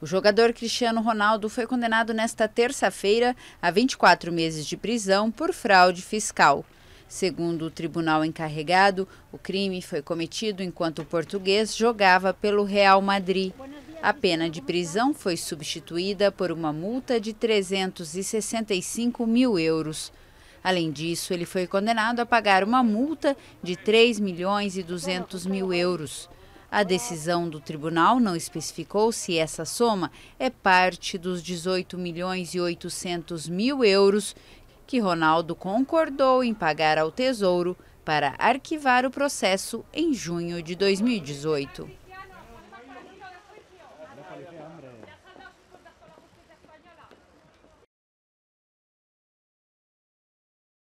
O jogador Cristiano Ronaldo foi condenado nesta terça-feira a 24 meses de prisão por fraude fiscal. Segundo o tribunal encarregado, o crime foi cometido enquanto o português jogava pelo Real Madrid. A pena de prisão foi substituída por uma multa de 365 mil euros. Além disso, ele foi condenado a pagar uma multa de 3 milhões e 200 mil euros. A decisão do tribunal não especificou se essa soma é parte dos 18 milhões e 800 mil euros que Ronaldo concordou em pagar ao Tesouro para arquivar o processo em junho de 2018.